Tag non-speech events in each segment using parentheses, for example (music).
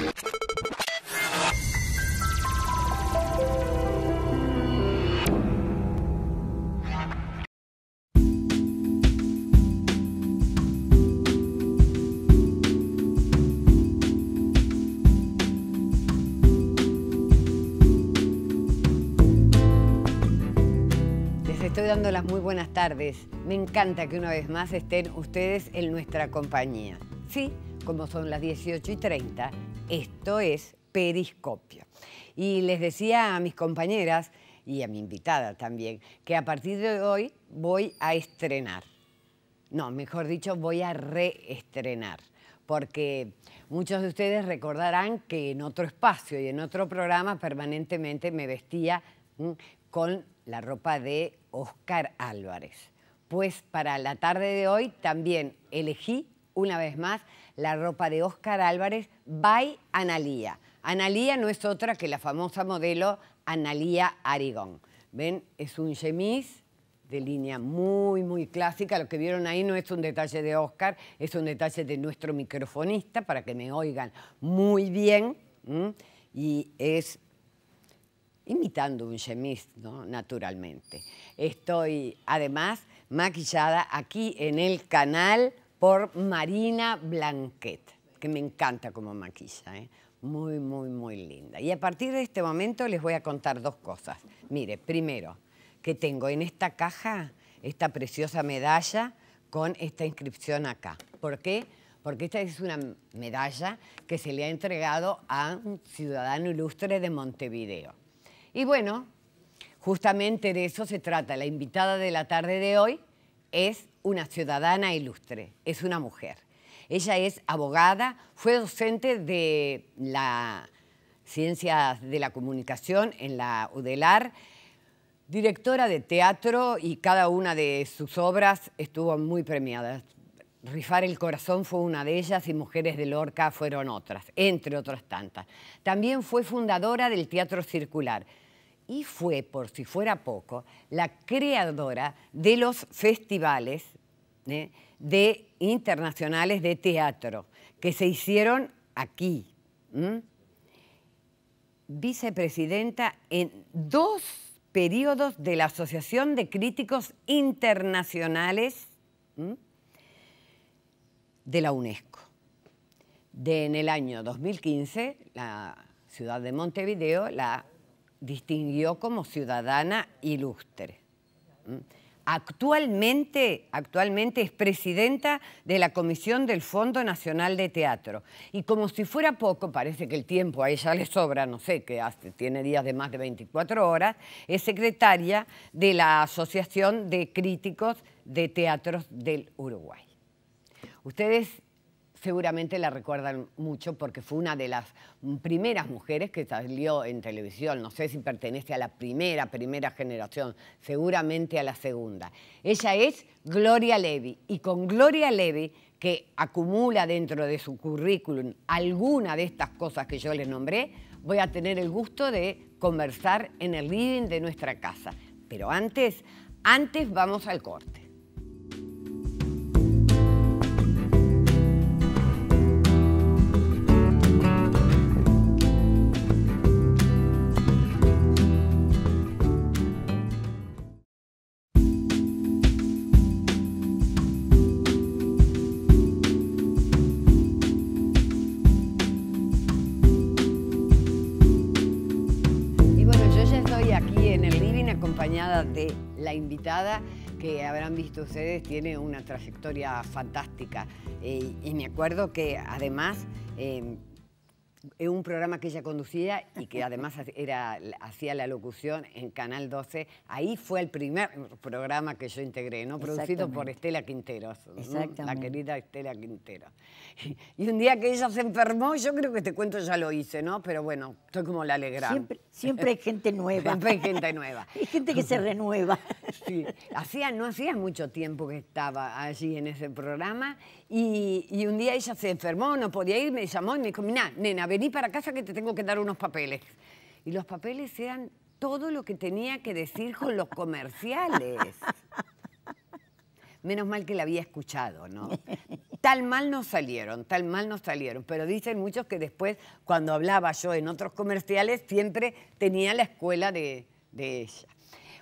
Les estoy dando las muy buenas tardes. Me encanta que una vez más estén ustedes en nuestra compañía. Sí, como son las 18 y 30, esto es Periscopio. Y les decía a mis compañeras y a mi invitada también que a partir de hoy voy a estrenar. No, mejor dicho, voy a reestrenar. Porque muchos de ustedes recordarán que en otro espacio y en otro programa permanentemente me vestía mm, con la ropa de Oscar Álvarez. Pues para la tarde de hoy también elegí una vez más la ropa de Oscar Álvarez by Analía. Analía no es otra que la famosa modelo Analía Arigón. ¿Ven? Es un chemise de línea muy, muy clásica. Lo que vieron ahí no es un detalle de Oscar, es un detalle de nuestro microfonista, para que me oigan muy bien. Y es imitando un chemis, ¿no? naturalmente. Estoy, además, maquillada aquí en el canal por Marina Blanquet, que me encanta como maquilla, ¿eh? muy, muy, muy linda. Y a partir de este momento les voy a contar dos cosas. Mire, primero, que tengo en esta caja esta preciosa medalla con esta inscripción acá. ¿Por qué? Porque esta es una medalla que se le ha entregado a un ciudadano ilustre de Montevideo. Y bueno, justamente de eso se trata. La invitada de la tarde de hoy es una ciudadana ilustre, es una mujer. Ella es abogada, fue docente de la Ciencias de la Comunicación en la UDELAR, directora de teatro y cada una de sus obras estuvo muy premiada. Rifar el corazón fue una de ellas y Mujeres de Lorca fueron otras, entre otras tantas. También fue fundadora del Teatro Circular, y fue, por si fuera poco, la creadora de los festivales ¿eh? de, internacionales de teatro que se hicieron aquí. Vicepresidenta en dos periodos de la Asociación de Críticos Internacionales de la UNESCO. De, en el año 2015, la ciudad de Montevideo la distinguió como ciudadana ilustre. ¿Mm? Actualmente, actualmente es presidenta de la Comisión del Fondo Nacional de Teatro. Y como si fuera poco, parece que el tiempo a ella le sobra, no sé, que hace, tiene días de más de 24 horas, es secretaria de la Asociación de Críticos de Teatros del Uruguay. Ustedes seguramente la recuerdan mucho porque fue una de las primeras mujeres que salió en televisión. No sé si pertenece a la primera, primera generación, seguramente a la segunda. Ella es Gloria Levy y con Gloria Levy que acumula dentro de su currículum alguna de estas cosas que yo les nombré, voy a tener el gusto de conversar en el living de nuestra casa. Pero antes, antes vamos al corte. invitada que habrán visto ustedes tiene una trayectoria fantástica. Eh, y me acuerdo que además... Eh, es un programa que ella conducía y que además era, hacía la locución en Canal 12. Ahí fue el primer programa que yo integré, ¿no? Producido por Estela Quinteros, mm, la querida Estela Quinteros. (laughs) Y un día que ella se enfermó, yo creo que este cuento ya lo hice, ¿no? Pero bueno, estoy como la alegrada. Siempre hay gente nueva. Siempre hay gente nueva. (laughs) hay gente que se renueva. (laughs) Sí, hacía, no hacía mucho tiempo que estaba allí en ese programa y, un día ella se enfermó, no podía ir, me llamó y me dijo, nena, vení para casa que te tengo que dar unos papeles. Y los papeles eran todo lo que tenía que decir con los comerciales. (laughs) Menos mal que la había escuchado, ¿no? Tal mal no salieron, tal mal nos salieron, pero dicen muchos que después, cuando hablaba yo en otros comerciales, siempre tenía la escuela de, de ella.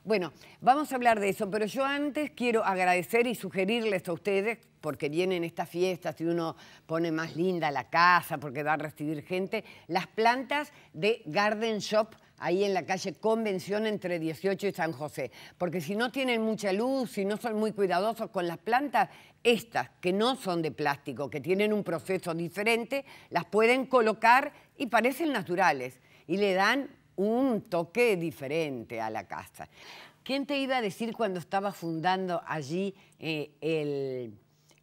Bueno, vamos a hablar de eso, pero yo antes quiero agradecer y sugerirles a ustedes, porque vienen estas fiestas y uno pone más linda la casa porque va a recibir gente, las plantas de Garden Shop ahí en la calle Convención entre 18 y San José. Porque si no tienen mucha luz, si no son muy cuidadosos con las plantas, estas que no son de plástico, que tienen un proceso diferente, las pueden colocar y parecen naturales y le dan un toque diferente a la casa. ¿Quién te iba a decir cuando estaba fundando allí eh, el,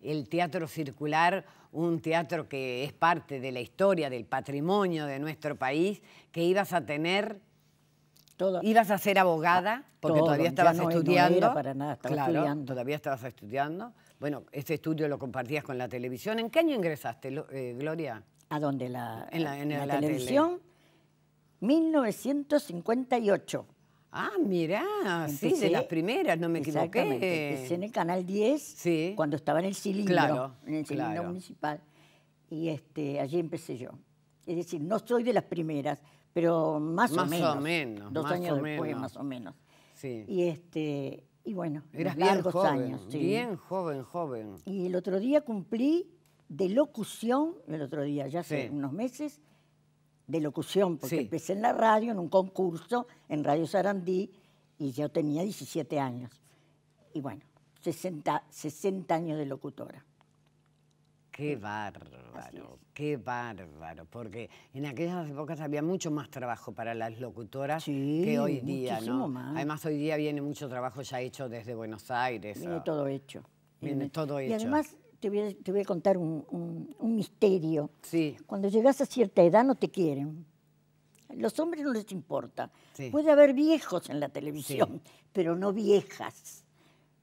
el teatro circular? un teatro que es parte de la historia, del patrimonio de nuestro país, que ibas a tener... Todo. Ibas a ser abogada, porque todavía estabas estudiando. para nada, Todavía estabas estudiando. Bueno, este estudio lo compartías con la televisión. ¿En qué año ingresaste, eh, Gloria? ¿A dónde? La, en la, en la, televisión, 1958. Ah, mirá, sí, de las primeras, no me equivoqué. Empecé en el Canal 10, sí. cuando estaba en el cilindro, en el cilindro municipal. Y este, allí empecé yo. Es decir, no soy de las primeras, pero más, o menos. O menos dos años o después, menos. más o menos. Sí. Y, este, y bueno, eran largos años. Bien joven, joven. Y el otro día cumplí de locución, el otro día, ya hace unos meses, de locución, porque empecé en la radio, en un concurso, en Radio Sarandí, y yo tenía 17 años. Y bueno, 60, 60 años de locutora. Qué eh, bárbaro, qué bárbaro, porque en aquellas épocas había mucho más trabajo para las locutoras que hoy día, ¿no? Además hoy día viene mucho trabajo ya hecho desde Buenos Aires. Viene ah. todo hecho. Viene, todo hecho. Y además te voy a, te voy a contar un, misterio. Sí. Cuando llegas a cierta edad no te quieren. Los hombres no les importa. Puede haber viejos en la televisión, pero no viejas.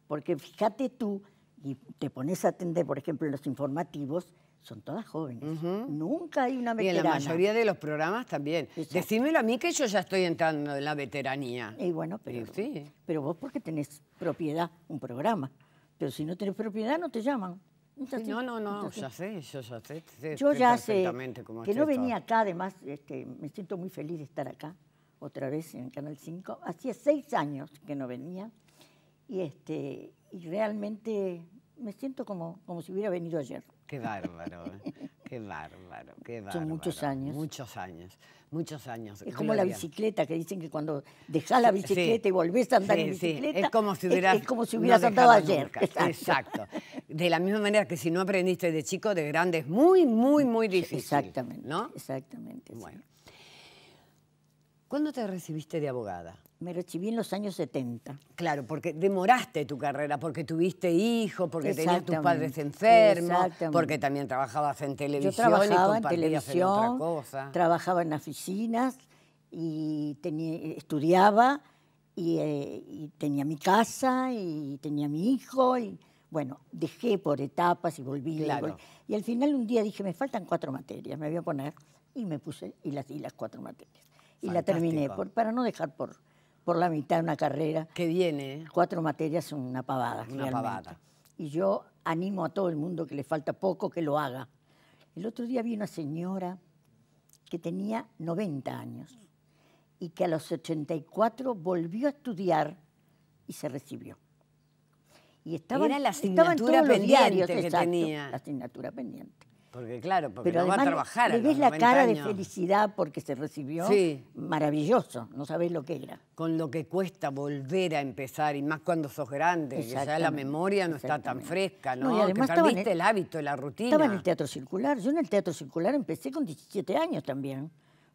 Porque fíjate tú, y te pones a atender, por ejemplo, en los informativos, son todas jóvenes. Nunca hay una veterana. Y en la mayoría de los programas también. Decímelo a mí que yo ya estoy entrando en la veteranía. Y bueno, pero, pero vos porque tenés propiedad un programa. Pero si no tenés propiedad no te llaman no, no, no, ya sé, yo ya sé. yo ya sé que no venía acá, además este, me siento muy feliz de estar acá, otra vez en Canal 5. Hacía seis años que no venía y, este, y realmente me siento como, como si hubiera venido ayer. Qué bárbaro. ¿eh? (laughs) Qué bárbaro, qué bárbaro. Son muchos años. Muchos años, muchos años. Es como la bicicleta, que dicen que cuando dejás la bicicleta y volvés a andar en bicicleta, es como si hubieras, andado ayer. Exacto. De la misma manera que si no aprendiste de chico, de grande es muy, muy, muy difícil. Exactamente. ¿No? Exactamente. Bueno. ¿Cuándo te recibiste de abogada? me recibí en los años 70. Claro, porque demoraste tu carrera, porque tuviste hijos, porque tenías tus padres enfermos, porque también trabajabas en televisión. Yo trabajaba y en televisión, trabajaba en oficinas y tenía, estudiaba eh, y, tenía mi casa y tenía mi hijo y bueno, dejé por etapas y volví. Y, al final un día dije, me faltan cuatro materias, me voy a poner y me puse y las las cuatro materias. Y la terminé, por, para no dejar por por la mitad de una carrera. Que viene. Cuatro materias son una pavada. Y yo animo a todo el mundo que le falta poco que lo haga. El otro día vi una señora que tenía 90 años y que a los 84 volvió a estudiar y se recibió. Y estaba, Era la asignatura pendiente diarios, que tenía. La asignatura pendiente. Porque claro, porque además, va a trabajar. Le ves la cara de felicidad porque se recibió. Maravilloso, no sabés lo que era. Con lo que cuesta volver a empezar, y más cuando sos grande, ya la memoria no está tan fresca, ¿no? y además que perdiste el hábito, la rutina. Estaba en el teatro circular. Yo en el teatro circular empecé con 17 años también,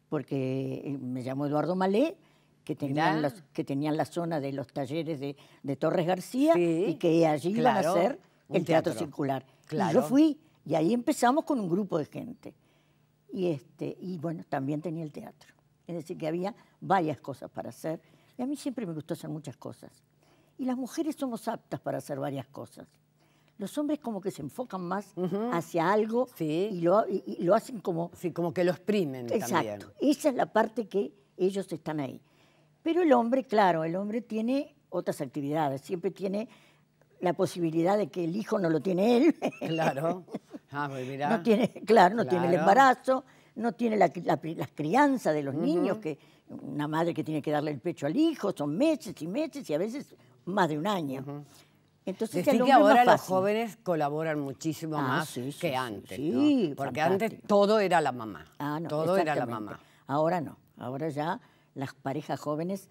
porque eh, me llamó Eduardo Malé, que tenían, que tenían la zona de los talleres de, Torres García y que allí iba a ser el teatro, circular. Claro. Y yo fui y ahí empezamos con un grupo de gente. Y, este, y bueno, también tenía el teatro. Es decir, que había varias cosas para hacer. Y a mí siempre me gustó hacer muchas cosas. Y las mujeres somos aptas para hacer varias cosas. Los hombres como que se enfocan más hacia algo y, lo, hacen como... Sí, como que lo exprimen Exacto. Esa es la parte que ellos están ahí. Pero el hombre, claro, el hombre tiene otras actividades. Siempre tiene la posibilidad de que el hijo no lo tiene él. Claro. (laughs) Ah, pues no tiene, (laughs) claro, no tiene el embarazo, no tiene la, crianza de los niños, que una madre que tiene que darle el pecho al hijo, son meses y meses y a veces más de un año. Entonces, que este ahora los jóvenes colaboran muchísimo ah, más que antes. Porque antes todo era la mamá. Ah, todo era la mamá. Ahora no. Ahora ya las parejas jóvenes,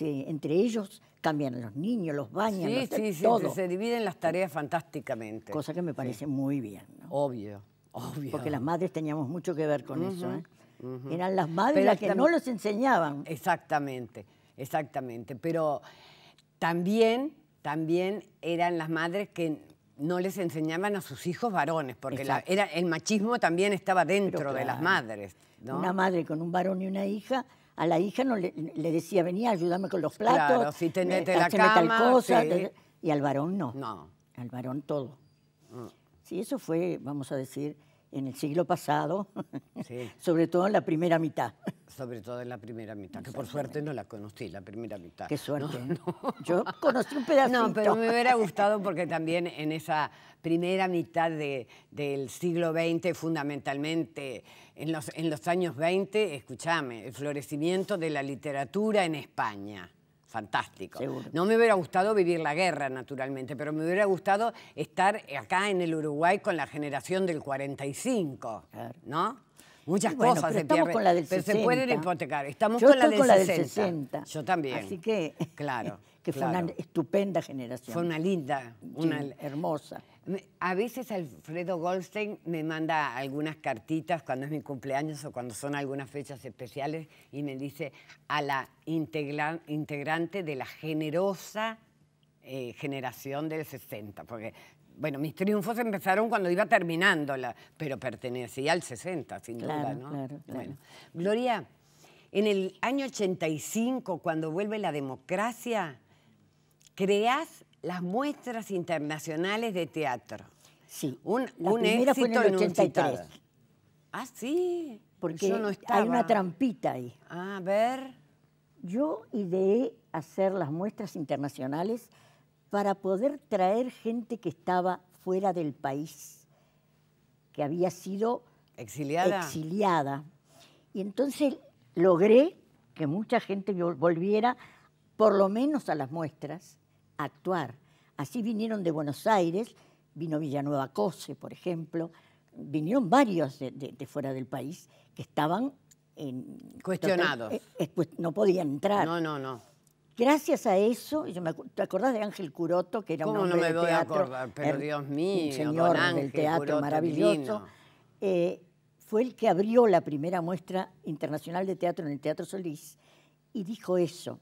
entre ellos, cambian los niños, los bañan, sí, sí, todo. Se dividen las tareas fantásticamente. Cosa que me parece muy bien. Obvio, obvio. Porque las madres teníamos mucho que ver con eso. ¿eh? Eran las madres las que no los enseñaban. Exactamente, exactamente. Pero también, también eran las madres que no les enseñaban a sus hijos varones, porque era, el machismo también estaba dentro de las madres. Una madre con un varón y una hija a la hija no le, decía, venía, ayúdame con los platos. Claro, eh, Tal cosa, y al varón no. No. Al varón todo. Mm. Sí, eso fue, vamos a decir, en el siglo pasado, (laughs) sobre todo en la primera mitad. Sobre todo en la primera mitad, que por suerte no la conocí, la primera mitad. Qué suerte. (laughs) Yo conocí un pedacito. No, pero me hubiera gustado porque también en esa primera mitad de, del siglo XX, fundamentalmente en los, en los años 20, escúchame, el florecimiento de la literatura en España fantástico. No me hubiera gustado vivir la guerra, naturalmente, pero me hubiera gustado estar acá en el Uruguay con la generación del 45, ¿no? Muchas cosas se pierden. Con la del pero se pueden hipotecar. Estamos con, la del, con 60. la, del 60. Yo también. Así que. Claro. (laughs) que fue una estupenda generación. Fue una linda, una hermosa. A veces Alfredo Goldstein me manda algunas cartitas cuando es mi cumpleaños o cuando son algunas fechas especiales y me dice a la integrante de la generosa eh, generación del 60, porque bueno, mis triunfos empezaron cuando iba terminando, pero pertenecía al 60, sin duda, ¿no? Bueno, Gloria, en el año 85, cuando vuelve la democracia, creas las muestras internacionales de teatro. Sí. Un, la un fue en el 83. Ah, sí. Porque no hay una trampita ahí. Ah, a ver. Yo ideé hacer las muestras internacionales para poder traer gente que estaba fuera del país, que había sido exiliada. exiliada. Y entonces logré que mucha gente volviera, por lo menos a las muestras, actuar. Así vinieron de Buenos Aires, vino Villanueva Cose, por ejemplo, vinieron varios de, fuera del país que estaban cuestionados. Eh, eh, pues, no podían entrar. No, no, no. Gracias a eso, ¿te acordás de Ángel Curoto, que era un hombre no me voy teatro, a acordar, pero Dios mío, un señor del teatro maravilloso? Eh, fue el que abrió la primera muestra internacional de teatro en el Teatro Solís y dijo eso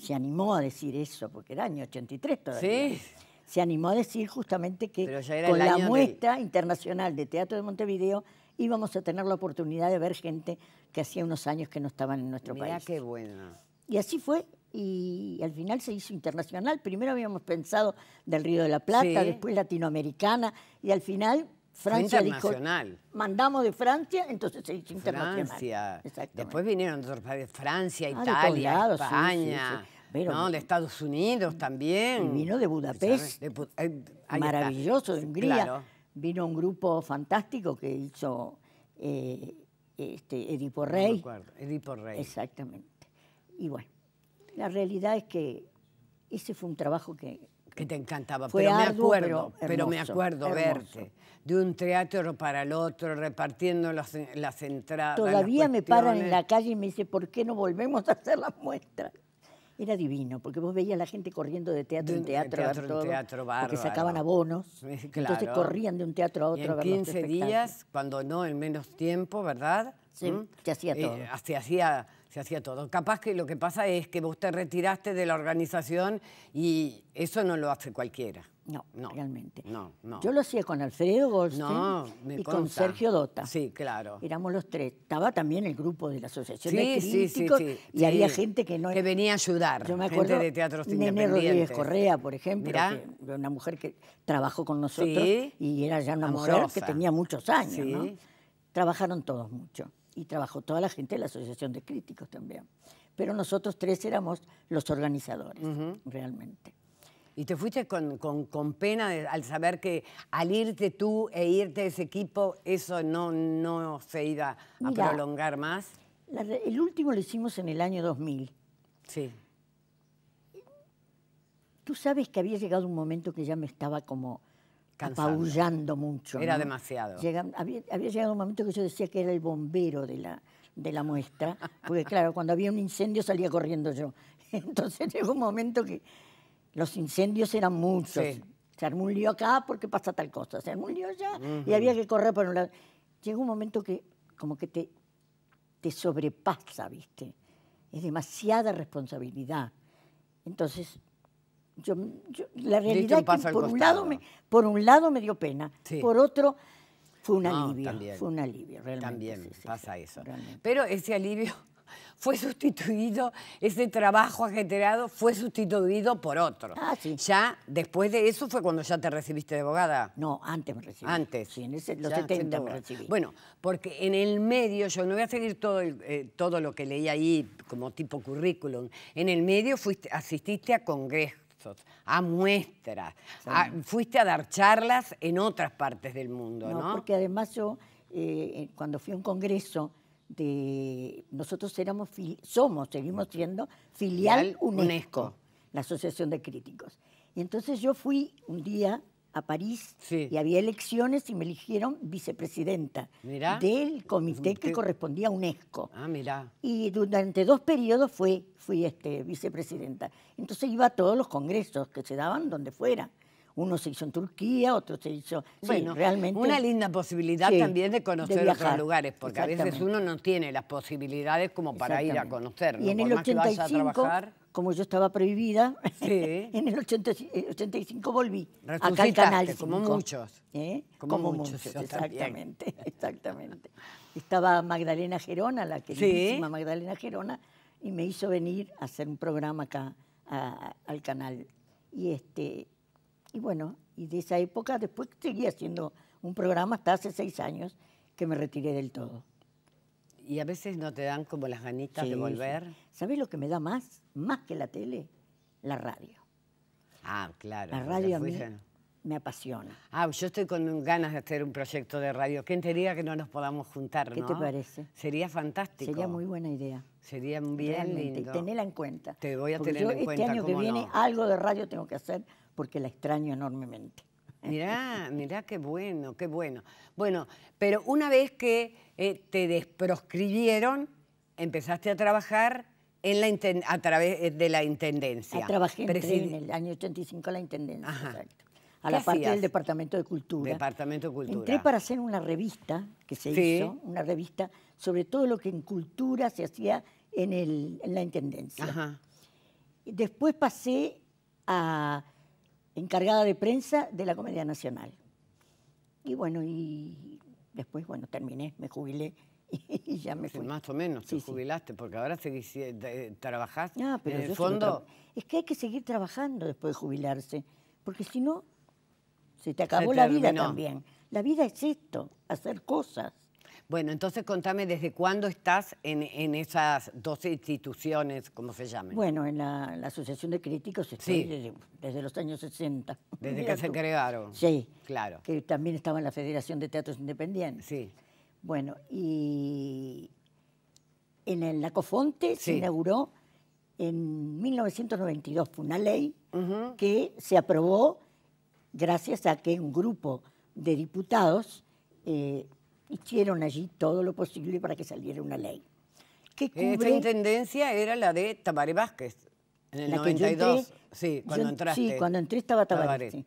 se animó a decir eso, porque era año 83 todavía. Sí. Se animó a decir justamente que con la muestra internacional de teatro de Montevideo íbamos a tener la oportunidad de ver gente que hacía unos años que no estaban en nuestro país. qué bueno. Y así fue, y al final se hizo internacional. Primero habíamos pensado del Río de la Plata, después latinoamericana, y al final Francia internacional. mandamos de Francia, entonces se hizo internacional. Después vinieron ah, de otros Francia, Italia, España. de Estados Unidos también. Vino de Budapest. Eh, maravilloso, de Hungría. Vino un grupo fantástico que hizo eh, este, Edipo Rey. Edipo Rey. Exactamente. Y bueno, la realidad es que ese fue un trabajo que que te encantaba, pero me acuerdo, pero, me acuerdo verte de un teatro para el otro, repartiendo las, entradas. Todavía me paran en la calle y me dicen, ¿por qué no volvemos a hacer las muestras? Era divino, porque vos veías la gente corriendo de teatro en teatro, teatro, en teatro porque sacaban abonos, entonces corrían de un teatro a otro. en 15 días, cuando no, en menos tiempo, ¿verdad? Sí, ¿Mm? hacía eh, todo. hacía se hacía todo. Capaz que lo que pasa es que vos te retiraste de la organización y eso no lo hace cualquiera. No, no realmente. No, no. Yo lo hacía con Alfredo Goldstein y con Sergio Dota. Sí, claro. Éramos los tres. Estaba también el grupo de la Asociación de y había gente que no... Que venía a ayudar, yo me acuerdo, gente de teatros Nene Rodríguez Correa, por ejemplo, una mujer que trabajó con nosotros y era ya una mujer que tenía muchos años, ¿no? Trabajaron todos mucho y trabajó toda la gente de la Asociación de Críticos también. Pero nosotros tres éramos los organizadores, realmente. Y te fuiste con, con, con pena al saber que al irte tú e irte ese equipo, eso no, no se iba a prolongar más. el último lo hicimos en el año 2000. Sí. Tú sabes que había llegado un momento que ya me estaba como apaullando mucho. Era demasiado. había, llegado un momento que yo decía que era el bombero de la, de la muestra, porque (laughs) claro, cuando había un incendio salía corriendo yo. (laughs) Entonces llegó un momento que los incendios eran muchos. Se armó un lío acá porque pasa tal cosa, se armó un lío allá y había que correr por un lado. Llegó un momento que como que te, te sobrepasa, ¿viste? Es demasiada responsabilidad. Entonces yo, la realidad que por un, lado me, por un, lado me, dio pena, por otro fue un alivio, también, fue un alivio, pasa eso. Pero ese alivio (laughs) fue sustituido, ese trabajo ajetreado fue sustituido por otro. Ah, ya después de eso fue cuando ya te recibiste de abogada. No, antes me recibí. Antes. en los 70 me recibí. Bueno, porque en el medio, yo no voy a seguir todo, eh, todo lo que leí ahí como tipo currículum, en el medio fuiste, asististe a congresos a muestras. Ah, fuiste a dar charlas en otras partes del mundo, ¿no? Porque además yo, eh, eh, cuando fui a un congreso, de, nosotros éramos, somos, seguimos siendo filial UNESCO, la Asociación de Críticos. Y entonces yo fui un día a París y había elecciones y me eligieron vicepresidenta del comité que correspondía a UNESCO. Ah, y durante dos periodos fui, fui este, vicepresidenta. Entonces iba a todos los congresos que se daban donde fuera. Uno se hizo en Turquía, otro se hizo... Bueno, realmente... Una linda posibilidad también de conocer otros lugares, porque a veces uno no tiene las posibilidades como para ir a conocer. Y en el 85, como yo estaba prohibida, (laughs) en el 85 eh, volví acá al Canal ¿eh? como muchos. Como, muchos, exactamente, exactamente. Estaba Magdalena Gerona, la queridísima Magdalena Gerona, y me hizo venir a hacer un programa acá al canal. Y este y bueno, y de esa época después seguí haciendo un programa hasta hace seis años que me retiré del todo. ¿Y a veces no te dan como las ganitas de volver? ¿Sabes lo que me da más? Más que la tele, la radio. Ah, claro. La radio a mí me apasiona. Ah, yo estoy con ganas de hacer un proyecto de radio. ¿Quién te diría que no nos podamos juntar, ¿Qué te parece? Sería fantástico. Sería muy buena idea. Sería bien lindo. tenerla en cuenta. Te voy a tener yo en este año que viene algo de radio tengo que hacer porque la extraño enormemente. Mirá, (laughs) mirá qué bueno, qué bueno. Bueno, pero una vez que eh, te desproscribieron, empezaste a trabajar en la a través eh, de la Intendencia. Ah, trabajé en el año 85 en la Intendencia, exacto. A la parte del Departamento de Cultura. Departamento de Cultura. Entré para hacer una revista que se hizo, una revista sobre todo lo que en cultura se hacía en, la Intendencia. Después pasé a encargada de prensa de la Comedia Nacional. Y bueno, y después, bueno, terminé, me jubilé (laughs) y ya me fui. Más o menos, te jubilaste, porque ahora seguís, eh, eh, trabajás ah pero en el fondo... Es que hay que seguir trabajando después de jubilarse, porque si no, se te acabó la vida también. La vida es esto, hacer cosas. Bueno, entonces contame, ¿desde cuándo estás en, esas dos instituciones, cómo se llaman? Bueno, en la, Asociación de Críticos estoy sí. desde, los años 60. Desde que se crearon. Sí. Claro. Que también estaba en la Federación de Teatros Independientes. Sí. Bueno, y en el Lacofonte se inauguró en 1992, fue una ley que se aprobó gracias a que un grupo de diputados... Eh, hicieron allí todo lo posible para que saliera una ley. Que cubre... intendencia era la de Tabaré Vázquez, en el 92. sí, cuando entraste. Sí, cuando entré estaba Tabaré.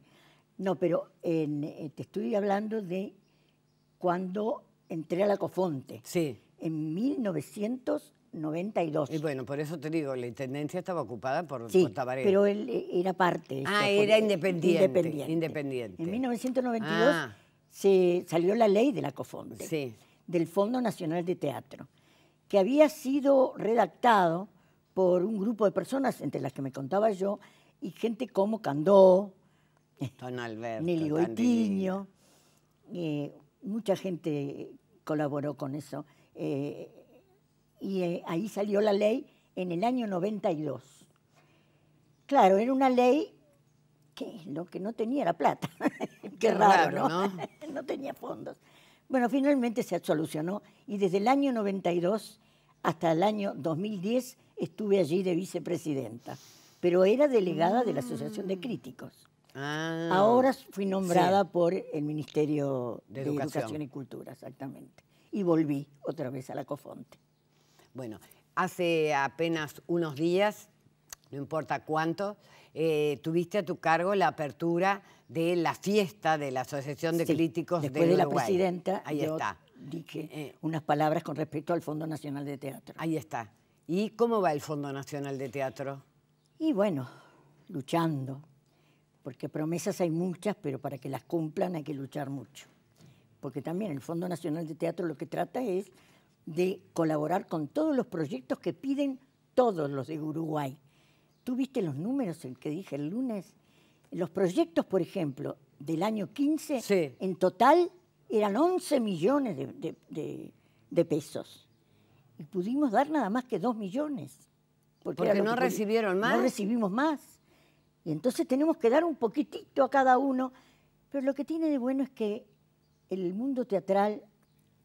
No, pero eh, te estoy hablando de cuando entré a la Cofonte. Sí. En 1992. Y bueno, por eso te digo, la intendencia estaba ocupada por, sí, Pero él eh, era parte. Ah, era independiente, independiente. En 1992. Ah se salió la ley de la COFONDE, del Fondo Nacional de Teatro, que había sido redactado por un grupo de personas, entre las que me contaba yo, y gente como Candó, Don Alberto, eh, mucha gente colaboró con eso. Eh, y eh, ahí salió la ley en el año 92. Claro, era una ley ¿Qué lo que no tenía la plata? (laughs) Qué raro, ¿no? (laughs) ¿no? tenía fondos. Bueno, finalmente se solucionó y desde el año 92 hasta el año 2010 estuve allí de vicepresidenta, pero era delegada de la Asociación de mm. Críticos. Ah. Ahora fui nombrada por el Ministerio de, Educación. Educación. y Cultura, exactamente. Y volví otra vez a la Cofonte. Bueno, hace apenas unos días, no importa cuánto, eh, tuviste a tu cargo la apertura de la fiesta de la Asociación de Críticos de, la presidenta, ahí está. dije eh. unas palabras con respecto al Fondo Nacional de Teatro. Ahí está. ¿Y cómo va el Fondo Nacional de Teatro? Y bueno, luchando, porque promesas hay muchas, pero para que las cumplan hay que luchar mucho. Porque también el Fondo Nacional de Teatro lo que trata es de colaborar con todos los proyectos que piden todos los de Uruguay Tú viste los números, en que dije el lunes. Los proyectos, por ejemplo, del año 15, en total eran 11 millones de, pesos. Y pudimos dar nada más que 2 millones. porque no recibieron más. No recibimos más. Y entonces tenemos que dar un poquitito a cada uno. Pero lo que tiene de bueno es que el mundo teatral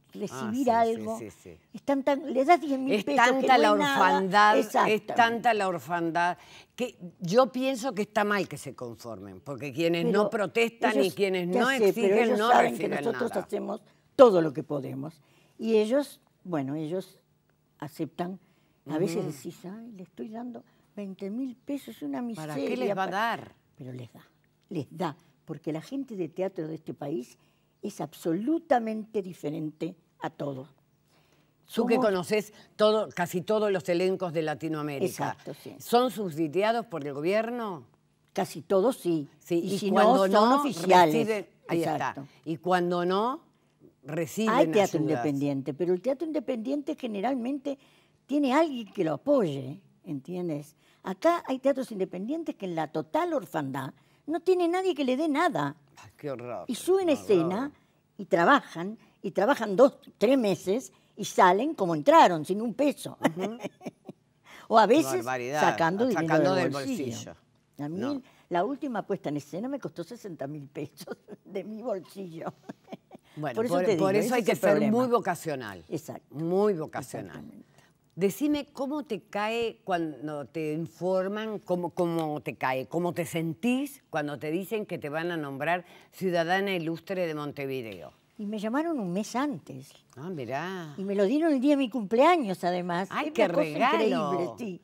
Ah, recibir algo. es tanta, es Tanta la orfandad, es tanta la orfandad que yo pienso que está mal que se conformen, porque quienes no protestan y quienes no exigen no saben que nosotros hacemos todo lo que podemos. Y ellos, bueno, ellos aceptan. A veces decís, ay, le estoy dando 20 mil pesos, una miseria. ¿Para qué les va a dar? Pero les da, les da, porque la gente de teatro de este país es absolutamente diferente a todo. Tú que conoces todo, casi todos los elencos de Latinoamérica. Exacto, sí. ¿Son subsidiados por el gobierno? Casi todos sí. Y, cuando no, son oficiales. Exacto. Y cuando no, reciben Hay teatro independiente, pero el teatro independiente generalmente tiene alguien que lo apoye, ¿entiendes? Acá hay teatros independientes que en la total orfandad no tiene nadie que le dé nada. qué horror. Y suben escena y trabajan, y trabajan dos, tres meses y salen como entraron, sin un peso. (laughs) o a veces sacando dinero sacando del, bolsillo. A mí la última puesta en escena me costó 60 mil pesos (laughs) de mi bolsillo. Bueno, por eso, hay que ser muy vocacional. Exacto. Muy vocacional. Decime cómo te cae cuando te informan, cómo, cómo te cae, cómo te sentís cuando te dicen que te van a nombrar ciudadana ilustre de Montevideo. Y me llamaron un mes antes. Ah, mirá. Y me lo dieron el día de mi cumpleaños, además. ¡Ay, qué regalo! Increíble,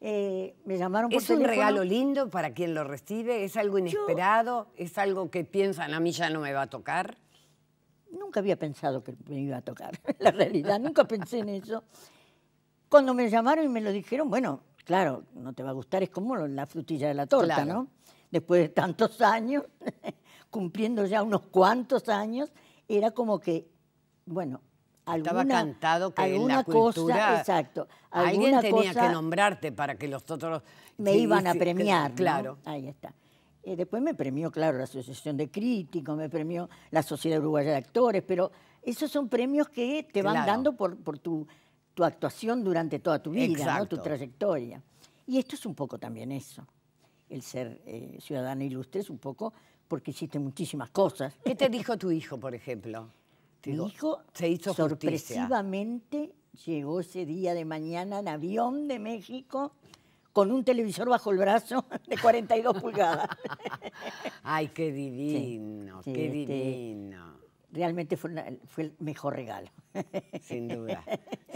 eh, me llamaron por ¿Es un regalo lindo para quien lo recibe? ¿Es algo inesperado? ¿Es algo que piensan, a mí ya no me va a tocar? Nunca había pensado que me iba a tocar, (laughs) la realidad. Nunca pensé en eso. Cuando me llamaron y me lo dijeron, bueno, claro, no te va a gustar, es como la frutilla de la torta, ¿no? Después de tantos años, (laughs) cumpliendo ya unos cuantos años, era como que, bueno, Estaba cantado que en cosa, exacto, alguien tenía que nombrarte para que los otros me iban a premiar, claro, ahí está. Eh, después me premió, claro, la Asociación de Críticos, me premió la Sociedad Uruguaya de Actores, pero esos son premios que te van dando por tu tu actuación durante toda tu vida, tu trayectoria. Y esto es un poco también eso. El ser eh, ciudadano ilustre es un poco porque hiciste muchísimas cosas. ¿Qué te dijo tu hijo, por ejemplo? Mi hijo se hizo sorpresivamente llegó ese día de mañana en avión de México con un televisor bajo el brazo (laughs) de 42 pulgadas. Ay, qué divino, qué este, divino realmente fue, el mejor regalo. Sin duda,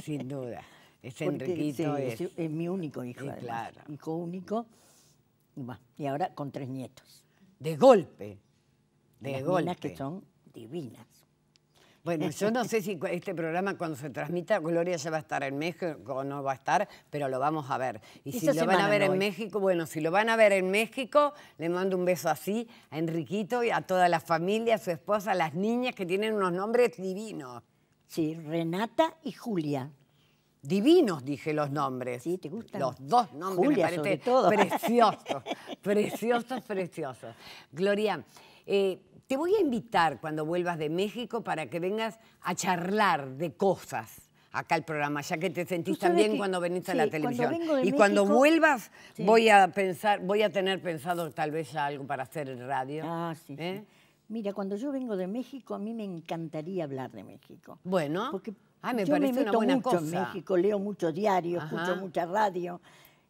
sin duda. Es Enriquito es, es, mi único hijo, claro. hijo único, y ahora con tres nietos. De golpe, de Las golpe. que son divinas. Bueno, yo no sé si este programa cuando se transmita, Gloria ya va a estar en México o no va a estar, pero lo vamos a ver. Y si lo van a ver en México, bueno, si lo van a ver en México, le mando un beso así a Enriquito y a toda la familia, a su esposa, a las niñas que tienen unos nombres divinos. Sí, Renata y Julia. Divinos, dije los nombres. Sí, ¿te gustan? Los dos nombres preciosos, preciosos, preciosos. Gloria, eh, te voy a invitar cuando vuelvas de México para que vengas a charlar de cosas acá al programa, ya que te sentís tan bien cuando venís a la televisión. y cuando vuelvas voy a pensar, voy a tener pensado tal vez algo para hacer en radio. Ah, ¿eh? sí, Mira, cuando yo vengo de México, a mí me encantaría hablar de México. Bueno, porque ah, me yo parece me meto una mucho en México, leo mucho diario, escucho mucha radio,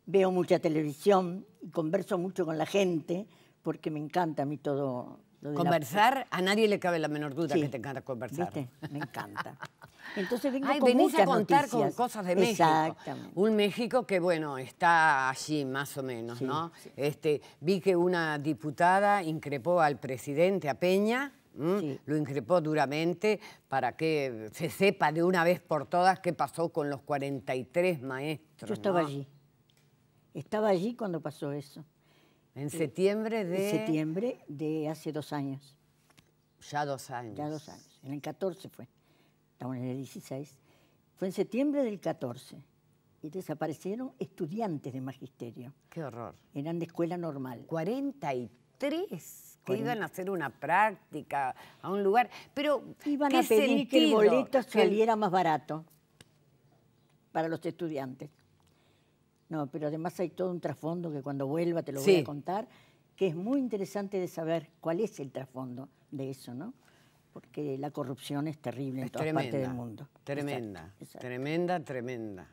veo mucha televisión y converso mucho con la gente porque me encanta a mí todo Conversar, a nadie le cabe la menor duda que te encanta conversar. Me encanta. Entonces venís a contar con cosas de México. Exactamente. Un México que, bueno, está allí más o menos, ¿no? Este, vi que una diputada increpó al presidente, a Peña, Lo increpó duramente para que se sepa de una vez por todas qué pasó con los 43 maestros. Yo estaba allí. Estaba allí cuando pasó eso. En septiembre de... septiembre de hace dos años. Ya dos años. Ya dos años. En el 14 fue. Estamos en el 16. Fue en septiembre del 14. Y desaparecieron estudiantes de magisterio. Qué horror. Eran de escuela normal. 43 que iban a hacer una práctica a un lugar. Pero iban a pedir que el boleto saliera más barato para los estudiantes. No, pero además hay todo un trasfondo que cuando vuelva te lo voy a contar, que es muy interesante de saber cuál es el trasfondo de eso, ¿no? Porque la corrupción es terrible en todas partes del mundo. Tremenda, tremenda, tremenda.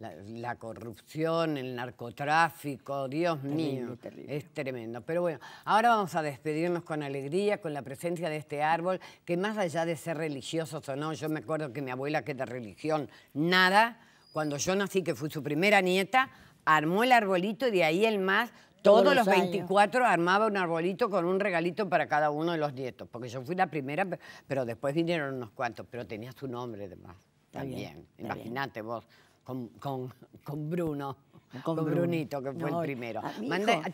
La, corrupción, el narcotráfico, Dios mío, es tremendo. Pero bueno, ahora vamos a despedirnos con alegría, con la presencia de este árbol, que más allá de ser religiosos o no, yo me acuerdo que mi abuela que de religión, nada, cuando yo nací, que fui su primera nieta, armó el arbolito y de ahí el más, todos, los, 24 armaba un arbolito con un regalito para cada uno de los nietos, porque yo fui la primera, pero después vinieron unos cuantos, pero tenía su nombre además también. Imagínate vos, con, Bruno. Con, Brunito, que fue el primero.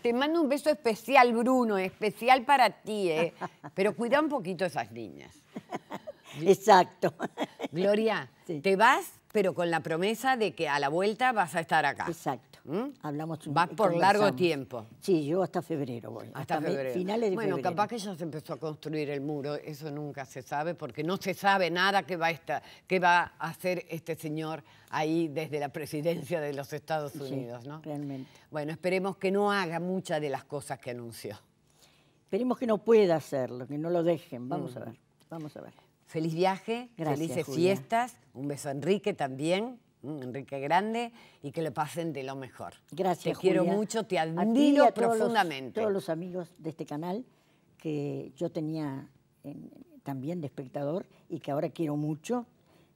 te mando un beso especial, Bruno, especial para ti, ¿eh? (laughs) pero cuida un poquito esas niñas. Exacto. Gloria, ¿te vas? pero con la promesa de que a la vuelta vas a estar acá. Exacto. ¿Mm? Hablamos Vas por largo tiempo. Sí, yo hasta febrero voy. Hasta, febrero. finales de febrero. Bueno, capaz que ya se empezó a construir el muro, eso nunca se sabe, porque no se sabe nada que va a, que va a hacer este señor ahí desde la presidencia de los Estados Unidos, ¿no? Realmente. Bueno, esperemos que no haga muchas de las cosas que anunció. Esperemos que no pueda hacerlo, que no lo dejen. Vamos mm. a ver, vamos a ver. Feliz viaje, felices fiestas, un beso a Enrique también, Enrique Grande, y que le pasen de lo mejor. Gracias. Te quiero mucho, te admiro profundamente. todos los amigos de este canal que yo tenía también de espectador y que ahora quiero mucho,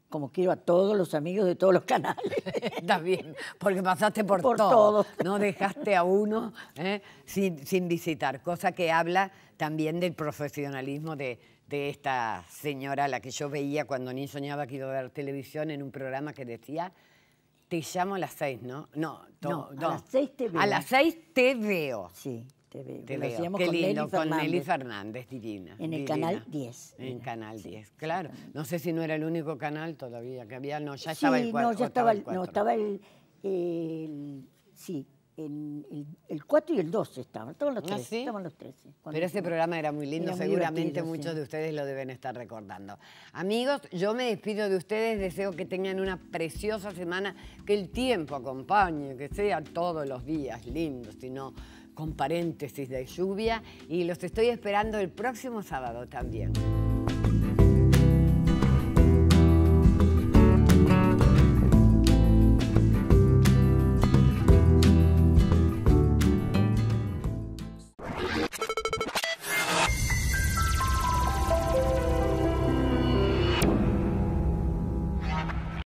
como quiero a todos los amigos de todos los canales. (laughs) Está bien, porque pasaste por, todo. todos. No dejaste a uno ¿eh? sin, sin visitar, cosa que habla también del profesionalismo de, de esta señora, la que yo veía cuando ni soñaba que iba a ver televisión en un programa que decía, te llamo a las seis, ¿no? No, a las seis te veo. A las seis te veo. Sí, te veo. Te veo. con lindo, Nelly con Fernández, divina. En el canal 10. En el Canal 10, claro. No sé si no era el único canal todavía que había, no, ya estaba el 4. No, ya estaba, el sí, el, 4 y el 12 estaban, todos los tres, estaban los 13. Ah, Pero ese programa era muy lindo, seguramente muchos de ustedes lo deben estar recordando. Amigos, yo me despido de ustedes, deseo que tengan una preciosa semana, que el tiempo acompañe, que sea todos los días lindos, sino con paréntesis de lluvia, y los estoy esperando el próximo sábado también.